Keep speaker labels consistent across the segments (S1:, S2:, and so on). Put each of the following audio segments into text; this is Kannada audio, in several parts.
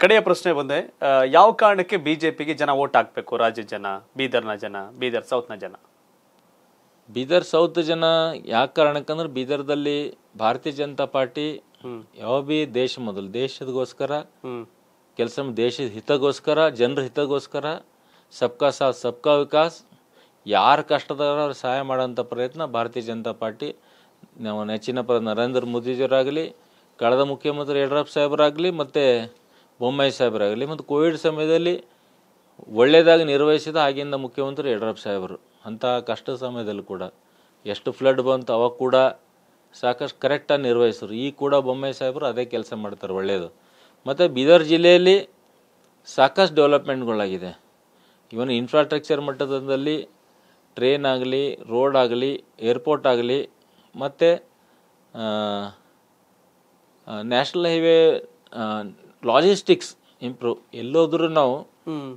S1: ಕಡೆಯ ಪ್ರಶ್ನೆ ಬಂದೆ ಯಾವ ಕಾರಣಕ್ಕೆ ಬಿಜೆಪಿಗೆ ಜನ ಓಟ್ ಹಾಕಬೇಕು ರಾಜ್ಯ ಜನ ಬೀದರ್ನ ಜನ ಬೀದರ್ ಸೌತ್ನ ಜನ ಬೀದರ್ ಸೌತ್ ಜನ ಯಾವ ಕಾರಣಕ್ಕಂದ್ರೆ ಬೀದರ್ದಲ್ಲಿ ಭಾರತೀಯ ಜನತಾ ಪಾರ್ಟಿ ಯಾವ ಬಿ ದೇಶ ಮೊದಲು ದೇಶದಗೋಸ್ಕರ ಕೆಲಸ ದೇಶದ ಹಿತಗೋಸ್ಕರ ಜನರ ಹಿತಗೋಸ್ಕರ ಸಬ್ಕಾ ಸಾಥ್ ಸಬ್ಕಾ ವಿಕಾಸ್ ಯಾರು ಕಷ್ಟದವರ ಸಹಾಯ ಮಾಡೋಂಥ ಪ್ರಯತ್ನ ಭಾರತೀಯ ಜನತಾ ಪಾರ್ಟಿ ನಮ್ಮ ನೆಚ್ಚಿನ ಪ್ರ ನರೇಂದ್ರ ಮೋದಿಜಿಯವರಾಗಲಿ ಕಳೆದ ಮುಖ್ಯಮಂತ್ರಿ ಯಡಿಯೂರಪ್ಪ ಸಾಹೇಬರಾಗಲಿ ಮತ್ತು ಬೊಮ್ಮಾಯಿ ಸಾಹೇಬರಾಗಲಿ ಮತ್ತು ಕೋವಿಡ್ ಸಮಯದಲ್ಲಿ ಒಳ್ಳೆಯದಾಗಿ ನಿರ್ವಹಿಸಿದ ಆಗಿಂದ ಮುಖ್ಯಮಂತ್ರಿ ಯಡಿಯೂರಪ್ಪ ಸಾಹೇಬರು ಅಂಥ ಕಷ್ಟದ ಸಮಯದಲ್ಲಿ ಕೂಡ ಎಷ್ಟು ಫ್ಲಡ್ ಬಂತು ಅವಾಗ ಕೂಡ ಸಾಕಷ್ಟು ಕರೆಕ್ಟಾಗಿ ನಿರ್ವಹಿಸಿದ್ರು ಈ ಕೂಡ ಬೊಮ್ಮಾಯಿ ಸಾಹೇಬರು ಅದೇ ಕೆಲಸ ಮಾಡ್ತಾರೆ ಒಳ್ಳೆಯದು ಮತ್ತು ಬೀದರ್ ಜಿಲ್ಲೆಯಲ್ಲಿ ಸಾಕಷ್ಟು ಡೆವಲಪ್ಮೆಂಟ್ಗಳಾಗಿದೆ ಇವನ್ ಇನ್ಫ್ರಾಸ್ಟ್ರಕ್ಚರ್ ಮಟ್ಟದಲ್ಲಿ ಟ್ರೈನ್ ಆಗಲಿ ರೋಡ್ ಆಗಲಿ ಏರ್ಪೋರ್ಟ್ ಆಗಲಿ ಮತ್ತು ನ್ಯಾಷನಲ್ ಹೈವೇ ಲಾಜಿಸ್ಟಿಕ್ಸ್ ಇಂಪ್ರೂವ್ ಎಲ್ಲೋದ್ರು ನಾವು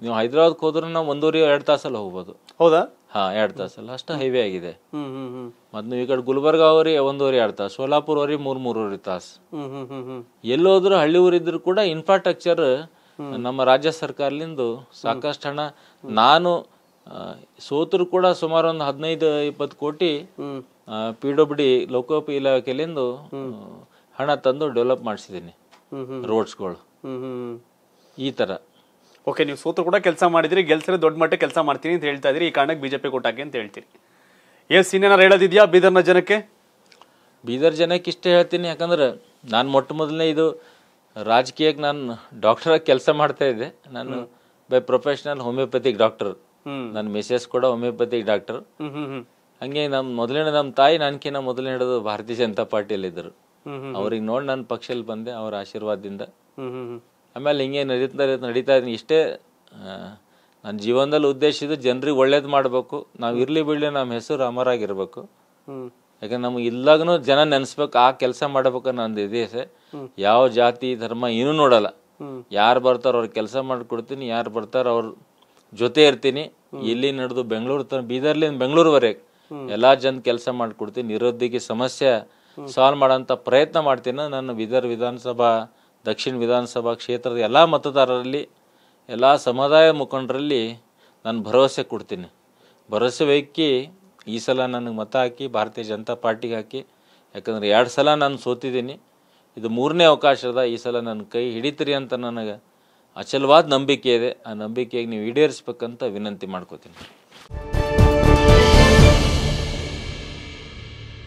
S1: ನೀವು ಹೈದರಾಬಾದ್ ಹೋದ್ರು ನಾವು ಒಂದೂವರೆ ಎರಡು ತಾಸಲ್ಲಿ ಹೋಗ್ಬೋದು ಹೌದಾ ಹಾ ಎರಡು ತಾಸಲ್ಲಿ ಅಷ್ಟು ಹೈವೇ ಆಗಿದೆ ಮತ್ತು ನೀವು ಈ ಕಡೆ ಗುಲ್ಬರ್ಗ ಅವ್ರಿ ಒಂದೂವರೆ ಎರಡು ತಾಸು ಸೋಲಾಪುರ್ ಅವ್ರಿ ಮೂರು ಮೂರುವರೆ ತಾಸು ಎಲ್ಲೋದ್ರು ಹಳ್ಳಿ ಊರಿದ್ರು ಕೂಡ ಇನ್ಫ್ರಾಸ್ಟ್ರಕ್ಚರ್ ನಮ್ಮ ರಾಜ್ಯ ಸರ್ಕಾರಲಿಂದ ಸಾಕಷ್ಟು ಹಣ ನಾನು ಸೋತರು ಕೂಡ ಸುಮಾರು ಒಂದು ಹದಿನೈದು ಇಪ್ಪತ್ತು ಕೋಟಿ ಪಿ ಡಬ್ಲ್ಯೂ ಡಿ ಲೋಕೋಪಿ ಇಲಾಖೆಲಿಂದ ಹಣ ತಂದು ಡೆವಲಪ್ ಮಾಡಿಸಿದ್ದೀನಿ ರೋಡ್ಸ್ಗಳು ಈ ತರ ಓಕೆ ನೀವು ಸೋತು ಕೂಡ ಕೆಲಸ ಮಾಡಿದ್ರಿ ಗೆಲ್ಸರೆ ದೊಡ್ಡ ಮಟ್ಟ ಕೆಲಸ ಮಾಡ್ತೀನಿ ಅಂತ ಹೇಳ್ತಾ ಇದ್ರಿ ಈ ಕಾರಣಕ್ಕೆ ಬಿಜೆಪಿ ಕೊಟ್ಟಾಕೆ ಅಂತ ಹೇಳ್ತೀರಿ ಎಸ್ ಏನಾರು ಹೇಳೋದಿದ್ಯಾ ಬೀದರ್ನ ಜನಕ್ಕೆ ಬೀದರ್ ಜನಕ್ಕೆ ಇಷ್ಟೇ ಹೇಳ್ತೀನಿ ಯಾಕಂದ್ರೆ ನಾನು ಮೊಟ್ಟ ಮೊದಲನೇ ಇದು ರಾಜಕೀಯಕ್ಕೆ ನಾನು ಡಾಕ್ಟರಾಗಿ ಕೆಲಸ ಮಾಡ್ತಾ ಇದ್ದೆ ನಾನು ಬೈ ಪ್ರೊಫೆಷನಲ್ ಹೋಮಿಯೋಪತಿಕ್ ಡಾಕ್ಟರ್ ನನ್ನ ಮೆಸೇಜ್ ಕೂಡ ಹೋಮಿಯೋಪತಿಕ್ ಡಾಕ್ಟರ್ ಹಂಗೆ ನಮ್ಮ ಮೊದಲನೇ ನಮ್ಮ ತಾಯಿ ನನ್ಕಿನ್ನ ಮೊದಲನೇ ಹಿಡಿದು ಭಾರತೀಯ ಜನತಾ ಪಾರ್ಟಿಯಲ್ಲಿ ಇದ್ದರು ಅವ್ರಿಗೆ ನೋಡಿ ನನ್ನ ಪಕ್ಷದಲ್ಲಿ ಬಂದೆ ಅವ್ರ ಆಶೀರ್ವಾದದಿಂದ ಆಮೇಲೆ ಹಿಂಗೆ ನಡೀತಾ ನಡೀತಾ ಇದ್ದೀನಿ ಇಷ್ಟೇ ನನ್ನ ಜೀವನದಲ್ಲಿ ಉದ್ದೇಶ ಇದು ಜನರಿಗೆ ಒಳ್ಳೇದು ಮಾಡಬೇಕು ನಾವು ಇರಲಿ ಬಿಡಲಿ ನಮ್ಮ ಹೆಸರು ಅಮರಾಗಿರ್ಬೇಕು ಯಾಕಂದ್ರೆ ನಮ್ಗೆ ಇಲ್ಲಾಗೂ ಜನ ನೆನೆಸ್ಬೇಕು ಆ ಕೆಲಸ ಮಾಡಬೇಕು ನಂದು ಇದೇ ಯಾವ ಜಾತಿ ಧರ್ಮ ಏನೂ ನೋಡಲ್ಲ ಯಾರು ಬರ್ತಾರೋ ಅವ್ರ ಕೆಲಸ ಮಾಡಿಕೊಡ್ತೀನಿ ಯಾರು ಬರ್ತಾರೋ ಅವ್ರ ಜೊತೆ ಇರ್ತೀನಿ ಇಲ್ಲಿ ನಡೆದು ಬೆಂಗಳೂರು ತನ ಬೀದರ್ಲಿಂದ ಬೆಂಗಳೂರುವರೆಗೆ ಎಲ್ಲ ಜನ ಕೆಲಸ ಮಾಡಿಕೊಡ್ತೀನಿ ನಿರುದ್ಯೋಗಿ ಸಮಸ್ಯೆ ಸಾಲ್ವ್ ಮಾಡೋಂಥ ಪ್ರಯತ್ನ ಮಾಡ್ತೀನಿ ನನ್ನ ಬೀದರ್ ವಿಧಾನಸಭಾ ದಕ್ಷಿಣ ವಿಧಾನಸಭಾ ಕ್ಷೇತ್ರದ ಎಲ್ಲ ಮತದಾರರಲ್ಲಿ ಎಲ್ಲ ಸಮುದಾಯ ಮುಖಂಡರಲ್ಲಿ ನಾನು ಭರವಸೆ ಕೊಡ್ತೀನಿ ಭರವಸೆ ವೈಕಿ ಈ ಸಲ ನನಗೆ ಮತ ಹಾಕಿ ಭಾರತೀಯ ಜನತಾ ಪಾರ್ಟಿಗೆ ಹಾಕಿ ಯಾಕಂದರೆ ಎರಡು ಸಲ ನಾನು ಸೋತಿದ್ದೀನಿ ಇದು ಮೂರನೇ ಅವಕಾಶ ಅದ ಈ ಸಲ ನನ್ನ ಕೈ ಹಿಡಿತೀರಿ ಅಂತ ನನಗೆ ಅಚಲವಾದ ನಂಬಿಕೆ ಇದೆ ಆ ನಂಬಿಕೆಗೆ ನೀವು ಈಡೇರಿಸ್ಬೇಕಂತ ವಿನಂತಿ ಮಾಡ್ಕೋತೀನಿ